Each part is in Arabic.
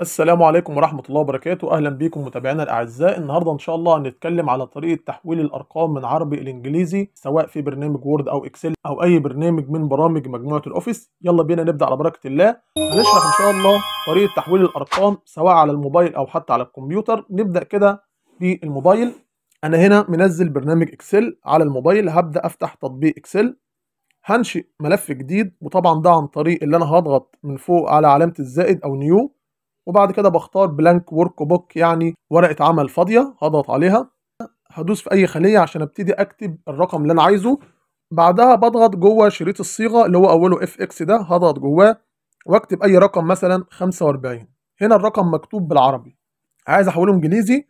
السلام عليكم ورحمة الله وبركاته أهلا بيكم متابعينا الأعزاء النهاردة إن شاء الله هنتكلم على طريقة تحويل الأرقام من عربي إلى إنجليزي سواء في برنامج وورد أو إكسل أو أي برنامج من برامج مجموعة الأوفيس يلا بينا نبدأ على بركة الله هنشرح إن شاء الله طريقة تحويل الأرقام سواء على الموبايل أو حتى على الكمبيوتر نبدأ كده بالموبايل أنا هنا منزل برنامج إكسل على الموبايل هبدأ أفتح تطبيق إكسل هنشئ ملف جديد وطبعا ده عن طريق اللي أنا هضغط من فوق على علامة الزائد أو نيو وبعد كده بختار بلانك ورك بوك يعني ورقه عمل فاضيه هضغط عليها هدوس في اي خليه عشان ابتدي اكتب الرقم اللي انا عايزه بعدها بضغط جوه شريط الصيغه اللي هو اوله اف اكس ده هضغط جواه واكتب اي رقم مثلا 45 هنا الرقم مكتوب بالعربي عايز احوله انجليزي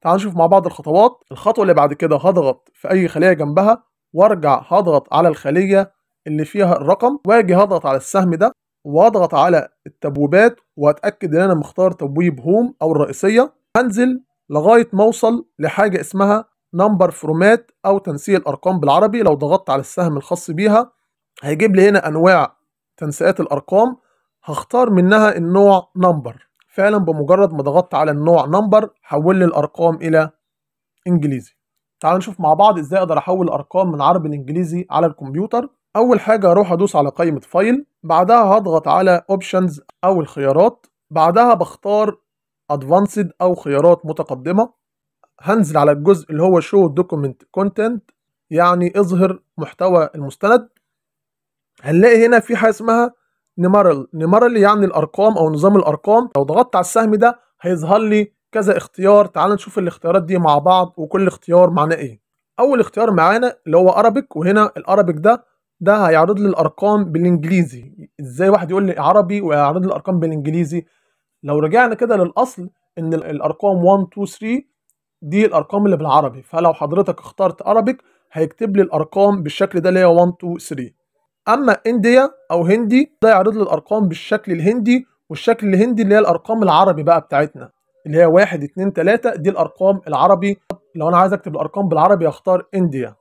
تعال نشوف مع بعض الخطوات الخطوه اللي بعد كده هضغط في اي خليه جنبها وارجع هضغط على الخليه اللي فيها الرقم واجي هضغط على السهم ده واضغط على التبويبات وهتأكد ان انا مختار تبويب هوم او الرئيسية هنزل لغاية ما اوصل لحاجة اسمها نمبر فرومات او تنسيق الارقام بالعربي لو ضغطت على السهم الخاص بيها هيجيب لي هنا انواع تنسيقات الارقام هختار منها النوع نمبر فعلا بمجرد ما ضغطت على النوع نمبر حول لي الارقام الى انجليزي تعالوا نشوف مع بعض ازاي اقدر احول الارقام من عربي لانجليزي على الكمبيوتر اول حاجه هروح ادوس على قائمه فايل بعدها هضغط على اوبشنز او الخيارات بعدها بختار ادفانسد او خيارات متقدمه هنزل على الجزء اللي هو شو دوكيمنت كونتنت يعني اظهر محتوى المستند هنلاقي هنا في حاجه اسمها نمرل نمرل يعني الارقام او نظام الارقام لو ضغطت على السهم ده هيظهر لي كذا اختيار تعال نشوف الاختيارات دي مع بعض وكل اختيار معناه ايه اول اختيار معانا اللي هو ارابيك وهنا الارابيك ده ده هيعرض لي الارقام بالانجليزي ازاي واحد يقول لي عربي ويعرض لي الارقام بالانجليزي لو رجعنا كده للاصل ان الارقام 1 2 3 دي الارقام اللي بالعربي فلو حضرتك اخترت عربيك هيكتب لي الارقام بالشكل ده اللي هي 1 2 3 اما انديا او هندي ده يعرض لي الارقام بالشكل الهندي والشكل الهندي اللي هي الارقام العربي بقى بتاعتنا اللي هي 1 2 3 دي الارقام العربي لو انا عايز اكتب الارقام بالعربي هختار انديا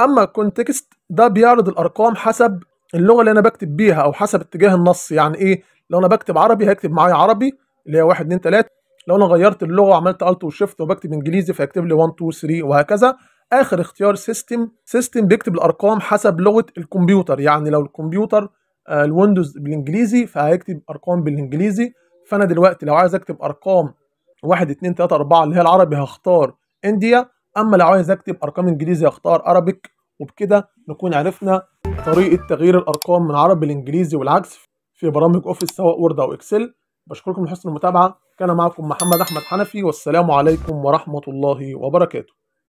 اما الكونتكست ده بيعرض الارقام حسب اللغه اللي انا بكتب بيها او حسب اتجاه النص يعني ايه لو انا بكتب عربي هيكتب معايا عربي اللي هي 1 2 3 لو انا غيرت اللغه وعملت الت وشيفت وبكتب انجليزي فيكتب لي 1 2 3 وهكذا اخر اختيار سيستم سيستم بيكتب الارقام حسب لغه الكمبيوتر يعني لو الكمبيوتر آه، الويندوز بالانجليزي فهيكتب ارقام بالانجليزي فانا دلوقتي لو عايز اكتب ارقام 1 2 3 4 اللي هي العربي هختار انديا اما لو عايز اكتب ارقام انجليزي اختار ارابيك وبكده نكون عرفنا طريقه تغيير الارقام من عربي لانجليزي والعكس في برامج اوفيس سواء وورد او اكسل بشكركم لحسن المتابعه كان معكم محمد احمد حنفي والسلام عليكم ورحمه الله وبركاته